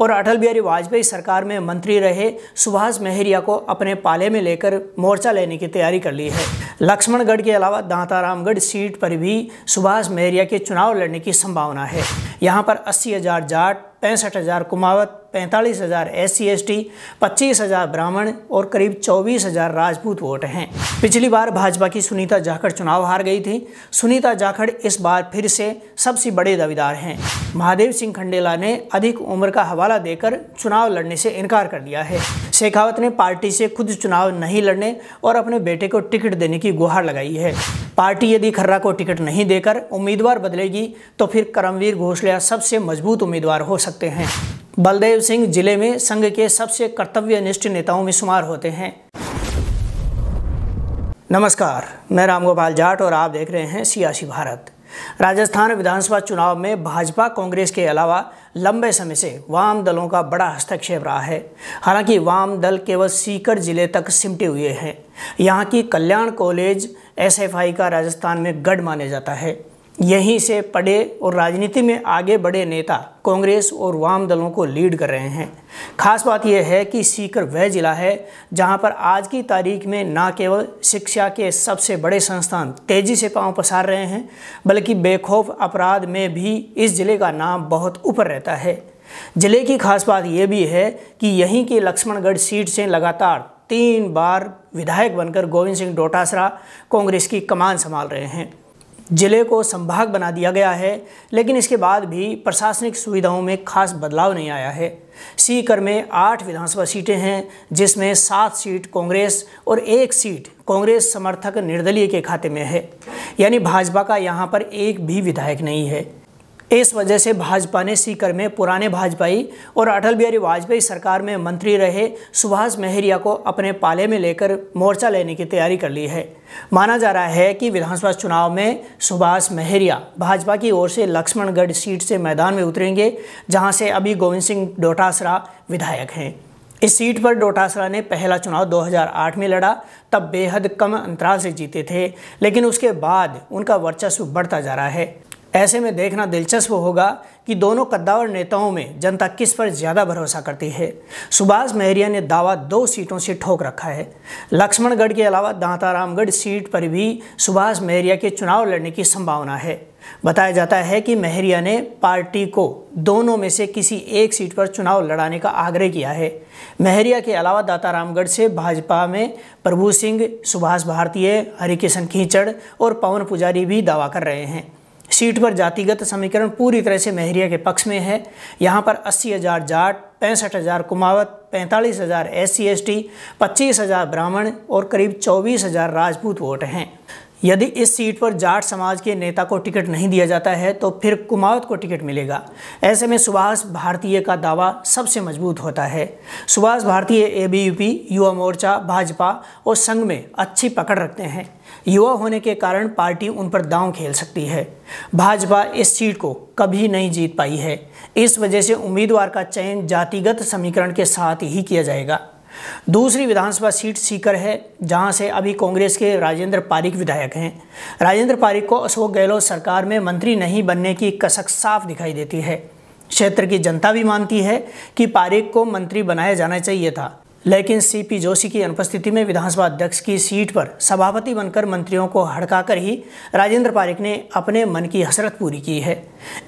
और अटल बिहारी वाजपेयी सरकार में मंत्री रहे सुभाष मेहरिया को अपने पाले में लेकर मोर्चा लेने की तैयारी कर ली है लक्ष्मणगढ़ के अलावा दांतारामगढ़ सीट पर भी सुभाष मेहरिया के चुनाव लड़ने की संभावना है यहाँ पर अस्सी हजार जाट पैंसठ हज़ार कुमावत पैंतालीस हज़ार एस सी एस टी पच्चीस हज़ार ब्राह्मण और करीब चौबीस हज़ार राजपूत वोट हैं पिछली बार भाजपा की सुनीता जाखड़ चुनाव हार गई थी सुनीता जाखड़ इस बार फिर से सबसे बड़े दावेदार हैं महादेव सिंह खंडेला ने अधिक उम्र का हवाला देकर चुनाव लड़ने से इनकार कर दिया है शेखावत ने पार्टी से खुद चुनाव नहीं लड़ने और अपने बेटे को टिकट देने की गुहार लगाई है पार्टी यदि खर्रा को टिकट नहीं देकर उम्मीदवार बदलेगी तो फिर करमवीर घोसलिया सबसे मजबूत उम्मीदवार हो सकते हैं बलदेव सिंह जिले में संघ के सबसे कर्तव्यनिष्ठ नेताओं में शुमार होते हैं नमस्कार मैं रामगोपाल जाट और आप देख रहे हैं सियासी भारत राजस्थान विधानसभा चुनाव में भाजपा कांग्रेस के अलावा लंबे समय से वाम दलों का बड़ा हस्तक्षेप रहा है हालांकि वाम दल केवल सीकर जिले तक सिमटे हुए हैं यहाँ की कल्याण कॉलेज एसएफआई का राजस्थान में गढ़ माने जाता है यहीं से पढ़े और राजनीति में आगे बढ़े नेता कांग्रेस और वाम दलों को लीड कर रहे हैं खास बात यह है कि सीकर वह ज़िला है जहां पर आज की तारीख में न केवल शिक्षा के सबसे बड़े संस्थान तेज़ी से पांव पसार रहे हैं बल्कि बेखौफ अपराध में भी इस ज़िले का नाम बहुत ऊपर रहता है ज़िले की खास बात यह भी है कि यहीं की लक्ष्मणगढ़ सीट से लगातार तीन बार विधायक बनकर गोविंद सिंह डोटासरा कांग्रेस की कमान संभाल रहे हैं ज़िले को संभाग बना दिया गया है लेकिन इसके बाद भी प्रशासनिक सुविधाओं में खास बदलाव नहीं आया है सीकर में आठ विधानसभा सीटें हैं जिसमें सात सीट कांग्रेस और एक सीट कांग्रेस समर्थक निर्दलीय के खाते में है यानी भाजपा का यहाँ पर एक भी विधायक नहीं है इस वजह से भाजपा ने सीकर में पुराने भाजपाई और अटल बिहारी वाजपेयी सरकार में मंत्री रहे सुभाष मेहरिया को अपने पाले में लेकर मोर्चा लेने की तैयारी कर ली है माना जा रहा है कि विधानसभा चुनाव में सुभाष मेहरिया भाजपा की ओर से लक्ष्मणगढ़ सीट से मैदान में उतरेंगे जहां से अभी गोविंद सिंह डोटासरा विधायक हैं इस सीट पर डोटासरा ने पहला चुनाव 2008 में लड़ा तब बेहद कम अंतराल से जीते थे लेकिन उसके बाद उनका वर्चस्व बढ़ता जा रहा है ऐसे में देखना दिलचस्प होगा कि दोनों कद्दावर नेताओं में जनता किस पर ज़्यादा भरोसा करती है सुभाष महरिया ने दावा दो सीटों से ठोक रखा है लक्ष्मणगढ़ के अलावा दांतारामगढ़ सीट पर भी सुभाष महरिया के चुनाव लड़ने की संभावना है बताया जाता है कि महरिया ने पार्टी को दोनों में से किसी एक सीट पर चुनाव लड़ाने का आग्रह किया है महरिया के अलावा दातारामगढ़ से भाजपा में प्रभु सिंह सुभाष भारतीय हरिकिशन खींचड़ और पवन पुजारी भी दावा कर रहे हैं सीट पर जातिगत समीकरण पूरी तरह से महरिया के पक्ष में है यहाँ पर अस्सी हज़ार जाट पैंसठ हज़ार कुमावत पैंतालीस हज़ार एस सी एस टी पच्चीस हज़ार ब्राह्मण और करीब चौबीस हज़ार राजपूत वोट हैं यदि इस सीट पर जाट समाज के नेता को टिकट नहीं दिया जाता है तो फिर कुमावत को टिकट मिलेगा ऐसे में सुभाष भारतीय का दावा सबसे मजबूत होता है सुभाष भारतीय ए युवा मोर्चा भाजपा और संघ में अच्छी पकड़ रखते हैं युवा होने के कारण पार्टी उन पर दांव खेल सकती है भाजपा इस सीट को कभी नहीं जीत पाई है इस वजह से उम्मीदवार का चयन जातिगत समीकरण के साथ ही किया जाएगा दूसरी विधानसभा सीट सीकर है जहां से अभी कांग्रेस के राजेंद्र पारिक विधायक हैं राजेंद्र पारिक को अशोक गहलोत सरकार में मंत्री नहीं बनने की कसक साफ दिखाई देती है क्षेत्र की जनता भी मानती है कि पारिक को मंत्री बनाया जाना चाहिए था लेकिन सीपी जोशी की अनुपस्थिति में विधानसभा अध्यक्ष की सीट पर सभापति बनकर मंत्रियों को हड़काकर ही राजेंद्र पारिक ने अपने मन की हसरत पूरी की है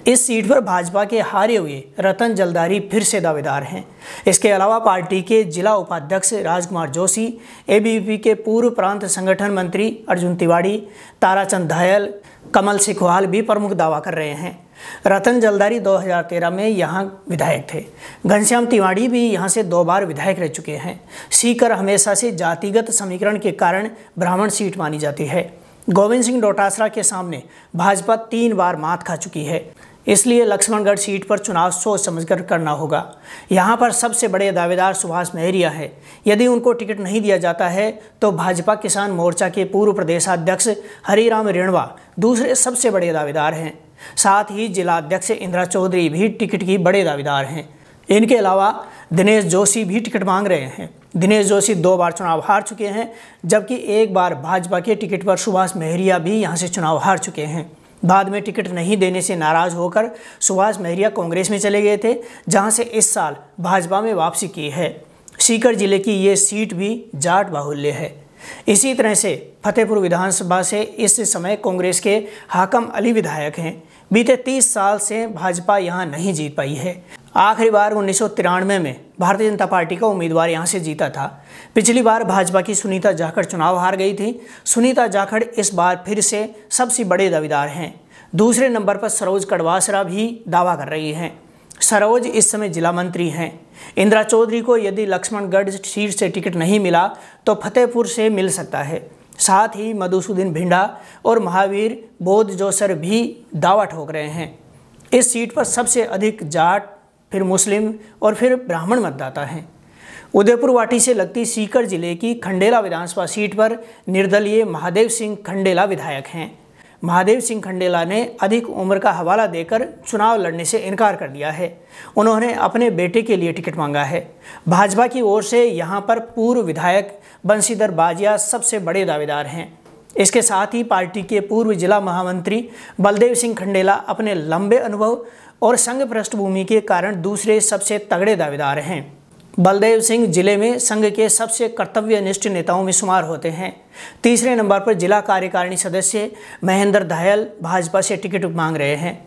इस सीट पर भाजपा के हारे हुए रतन जलदारी फिर से दावेदार हैं इसके अलावा पार्टी के जिला उपाध्यक्ष राजकुमार जोशी ए के पूर्व प्रांत संगठन मंत्री अर्जुन तिवाड़ी ताराचंद धायल कमल सिखवाल भी प्रमुख दावा कर रहे हैं रतन जलदारी 2013 में यहाँ विधायक थे घनश्याम तिवाड़ी भी यहाँ से दो बार विधायक रह चुके हैं सीकर हमेशा से जातिगत समीकरण के कारण ब्राह्मण सीट मानी जाती है गोविंद सिंह डोटासरा के सामने भाजपा तीन बार मात खा चुकी है इसलिए लक्ष्मणगढ़ सीट पर चुनाव सोच समझकर करना होगा यहाँ पर सबसे बड़े दावेदार सुभाष महरिया है यदि उनको टिकट नहीं दिया जाता है तो भाजपा किसान मोर्चा के पूर्व प्रदेशाध्यक्ष हरिराम रेणवा दूसरे सबसे बड़े दावेदार हैं साथ ही जिलाध्यक्ष इंदिरा चौधरी भी टिकट की बड़े दावेदार हैं इनके अलावा दिनेश जोशी भी टिकट मांग रहे हैं दिनेश जोशी दो बार चुनाव हार चुके हैं जबकि एक बार भाजपा के टिकट पर सुभाष मेहरिया भी यहाँ से चुनाव हार चुके हैं बाद में टिकट नहीं देने से नाराज़ होकर सुभाष मेहरिया कांग्रेस में चले गए थे जहां से इस साल भाजपा में वापसी की है सीकर जिले की ये सीट भी जाट बाहुल्य है इसी तरह से फतेहपुर विधानसभा से इस समय कांग्रेस के हाकम अली विधायक हैं बीते 30 साल से भाजपा यहां नहीं जीत पाई है आखिरी बार उन्नीस में भारतीय जनता पार्टी का उम्मीदवार यहां से जीता था पिछली बार भाजपा की सुनीता जाखड़ चुनाव हार गई थी सुनीता जाखड़ इस बार फिर से सबसे बड़े दावेदार हैं दूसरे नंबर पर सरोज कड़वासरा भी दावा कर रही हैं सरोज इस समय जिला मंत्री हैं इंदिरा चौधरी को यदि लक्ष्मणगढ़ सीट से टिकट नहीं मिला तो फतेहपुर से मिल सकता है साथ ही मधुसूदन भिंडा और महावीर बोध जोसर भी दावा ठोक रहे हैं इस सीट पर सबसे अधिक जाट फिर मुस्लिम और फिर ब्राह्मण मतदाता हैं उदयपुर वाटी से लगती सीकर जिले की खंडेला विधानसभा सीट पर निर्दलीय महादेव सिंह खंडेला विधायक हैं महादेव सिंह खंडेला ने अधिक उम्र का हवाला देकर चुनाव लड़ने से इनकार कर दिया है उन्होंने अपने बेटे के लिए टिकट मांगा है भाजपा की ओर से यहाँ पर पूर्व विधायक बंशीधर बाजिया सबसे बड़े दावेदार हैं इसके साथ ही पार्टी के पूर्व जिला महामंत्री बलदेव सिंह खंडेला अपने लंबे अनुभव और संघ पृष्ठभूमि के कारण दूसरे सबसे तगड़े दावेदार हैं बलदेव सिंह जिले में संघ के सबसे कर्तव्यनिष्ठ नेताओं में शुमार होते हैं तीसरे नंबर पर जिला कार्यकारिणी सदस्य महेंद्र धायल भाजपा से टिकट मांग रहे हैं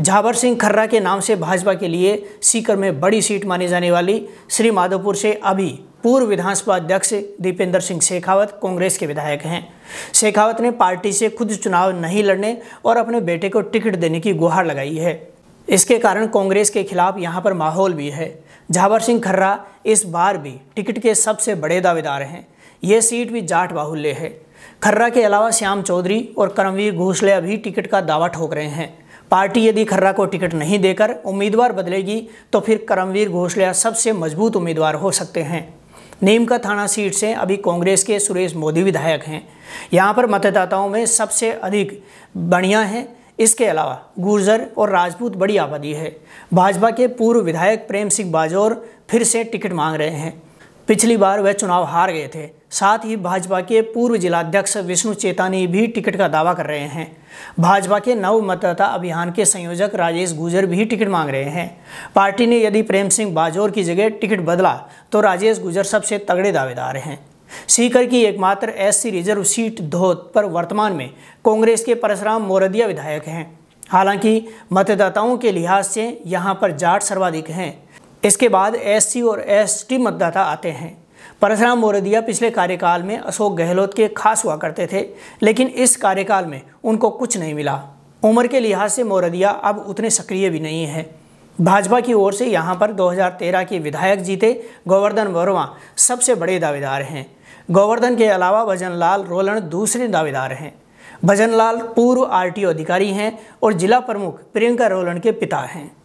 झावर सिंह खर्रा के नाम से भाजपा के लिए सीकर में बड़ी सीट मानी जाने वाली श्री माधोपुर से अभी पूर्व विधानसभा अध्यक्ष दीपेंद्र सिंह शेखावत कांग्रेस के विधायक हैं शेखावत ने पार्टी से खुद चुनाव नहीं लड़ने और अपने बेटे को टिकट देने की गुहार लगाई है इसके कारण कांग्रेस के खिलाफ यहाँ पर माहौल भी है झावर सिंह खर्रा इस बार भी टिकट के सबसे बड़े दावेदार हैं ये सीट भी जाट बाहुल्य है खर्रा के अलावा श्याम चौधरी और करमवीर घोसले अभी टिकट का दावा ठोक रहे हैं पार्टी यदि खर्रा को टिकट नहीं देकर उम्मीदवार बदलेगी तो फिर करमवीर घोसलिया सबसे मजबूत उम्मीदवार हो सकते हैं नीम का थाना सीट से अभी कांग्रेस के सुरेश मोदी विधायक हैं यहाँ पर मतदाताओं में सबसे अधिक बढ़िया हैं इसके अलावा गुर्जर और राजपूत बड़ी आबादी है भाजपा के पूर्व विधायक प्रेम सिंह बाजौर फिर से टिकट मांग रहे हैं पिछली बार वह चुनाव हार गए थे साथ ही भाजपा के पूर्व जिलाध्यक्ष विष्णु चेतानी भी टिकट का दावा कर रहे हैं भाजपा के नव मतदाता अभियान के संयोजक राजेश गुजर भी टिकट मांग रहे हैं पार्टी ने यदि प्रेम सिंह बाजौर की जगह टिकट बदला तो राजेश गुजर सबसे तगड़े दावेदार हैं सीकर की एकमात्र एससी रिजर्व सीट धोत पर वर्तमान में कांग्रेस के परशुराम मोरदिया विधायक हैं हालांकि मतदाताओं के लिहाज से यहां पर जाट सर्वाधिक हैं इसके बाद एससी और एसटी मतदाता आते हैं परशुराम मोरदिया पिछले कार्यकाल में अशोक गहलोत के खास हुआ करते थे लेकिन इस कार्यकाल में उनको कुछ नहीं मिला उम्र के लिहाज से मोरदिया अब उतने सक्रिय भी नहीं है भाजपा की ओर से यहाँ पर 2013 के विधायक जीते गोवर्धन वर्मा सबसे बड़े दावेदार हैं गोवर्धन के अलावा भजनलाल रोलन दूसरे दावेदार हैं भजनलाल पूर्व आरटीओ अधिकारी हैं और जिला प्रमुख प्रियंका रोलन के पिता हैं